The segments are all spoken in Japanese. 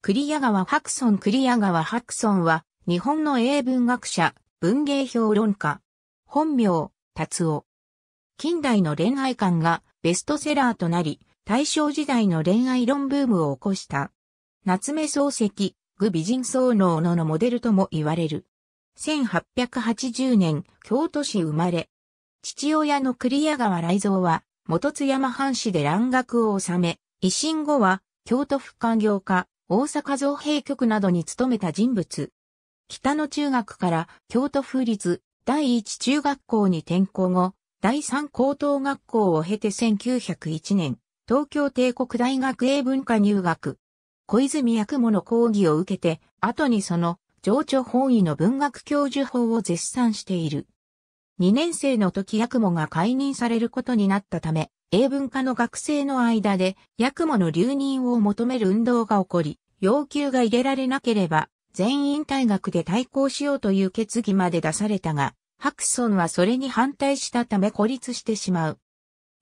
クリア川白村クリア川白村は、日本の英文学者、文芸評論家。本名、達夫。近代の恋愛観がベストセラーとなり、大正時代の恋愛論ブームを起こした。夏目漱石、具美人僧能ののモデルとも言われる。1880年、京都市生まれ。父親の栗ア川雷蔵は、元津山藩士で蘭学を収め、維新後は、京都府官業家、大阪造幣局などに勤めた人物。北野中学から京都府立第一中学校に転校後、第三高等学校を経て1901年、東京帝国大学英文科入学。小泉役もの講義を受けて、後にその情緒本位の文学教授法を絶賛している。2年生の時役もが解任されることになったため、英文科の学生の間で、ヤクモの留任を求める運動が起こり、要求が入れられなければ、全員退学で対抗しようという決議まで出されたが、ハクソンはそれに反対したため孤立してしまう。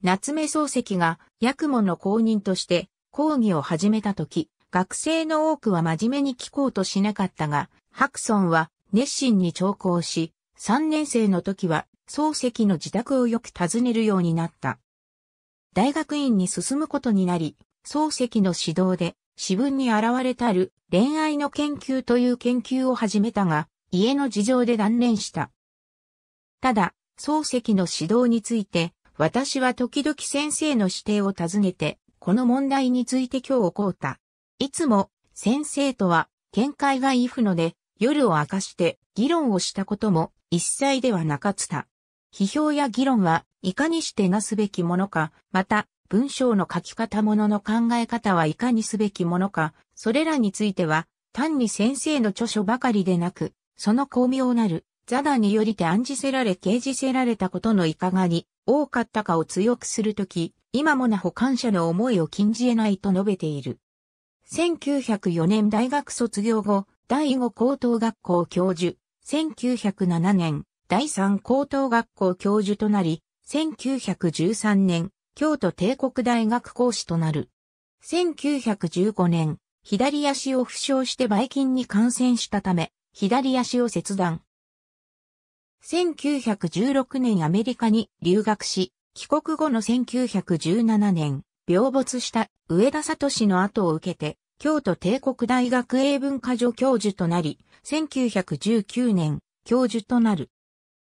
夏目漱石が、ヤクモの公認として、講義を始めた時、学生の多くは真面目に聞こうとしなかったが、ハクソンは熱心に聴講し、3年生の時は漱石の自宅をよく訪ねるようになった。大学院に進むことになり、漱石の指導で、私文に現れたる恋愛の研究という研究を始めたが、家の事情で断念した。ただ、漱石の指導について、私は時々先生の指定を尋ねて、この問題について今日起こうた。いつも、先生とは、見解がいふので、夜を明かして議論をしたことも一切ではなかった。批評や議論はいかにしてなすべきものか、また、文章の書き方ものの考え方はいかにすべきものか、それらについては、単に先生の著書ばかりでなく、その巧妙なる、座談によりて暗示せられ掲示せられたことのいかがに、多かったかを強くするとき、今もなほ感謝の思いを禁じ得ないと述べている。1904年大学卒業後、第5高等学校教授、1907年、第3高等学校教授となり、1913年、京都帝国大学講師となる。1915年、左足を負傷してバイキンに感染したため、左足を切断。1916年アメリカに留学し、帰国後の1917年、病没した上田氏の後を受けて、京都帝国大学英文科助教授となり、1919年、教授となる。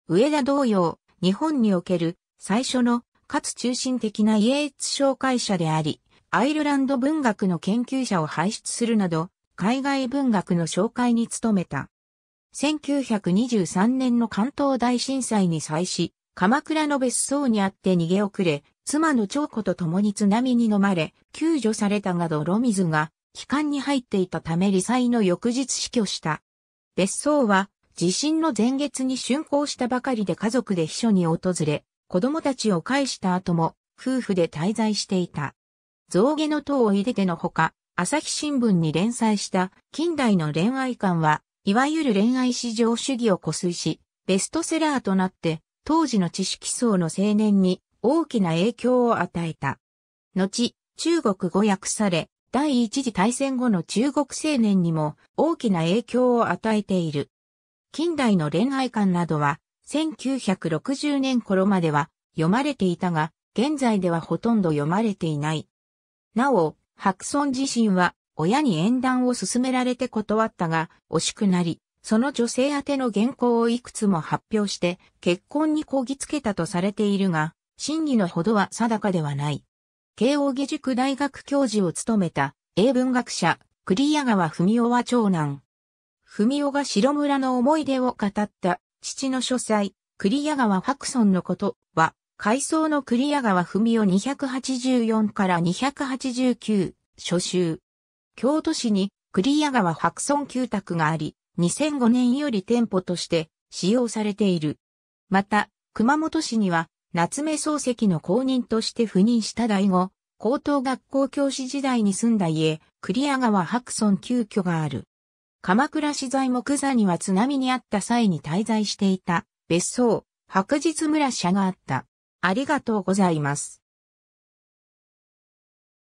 上田同様、日本における最初の、かつ中心的なイエーツ紹介者であり、アイルランド文学の研究者を輩出するなど、海外文学の紹介に努めた。1923年の関東大震災に際し、鎌倉の別荘にあって逃げ遅れ、妻の長子と共に津波に飲まれ、救助されたが泥水が、帰還に入っていたため理災の翌日死去した。別荘は、地震の前月に竣工したばかりで家族で秘書に訪れ、子供たちを介した後も、夫婦で滞在していた。象牙の塔を入れてのほか、朝日新聞に連載した近代の恋愛観は、いわゆる恋愛至上主義を固遂し、ベストセラーとなって、当時の知識層の青年に大きな影響を与えた。後、中国語訳され、第一次大戦後の中国青年にも大きな影響を与えている。近代の恋愛観などは、1960年頃までは読まれていたが、現在ではほとんど読まれていない。なお、白村自身は親に縁談を勧められて断ったが、惜しくなり、その女性宛ての原稿をいくつも発表して結婚にこぎつけたとされているが、真偽のほどは定かではない。慶応義塾大学教授を務めた英文学者、栗谷川文夫は長男。文夫が白村の思い出を語った父の書斎、栗谷川白村のことは、階層の栗谷川文夫284から289、初秋。京都市に栗谷川白村旧宅があり、2005年より店舗として使用されている。また、熊本市には、夏目漱石の公認として赴任した第五、高等学校教師時代に住んだ家、栗谷川白村旧居がある。鎌倉市材木座には津波にあった際に滞在していた別荘、白日村社があった。ありがとうございます。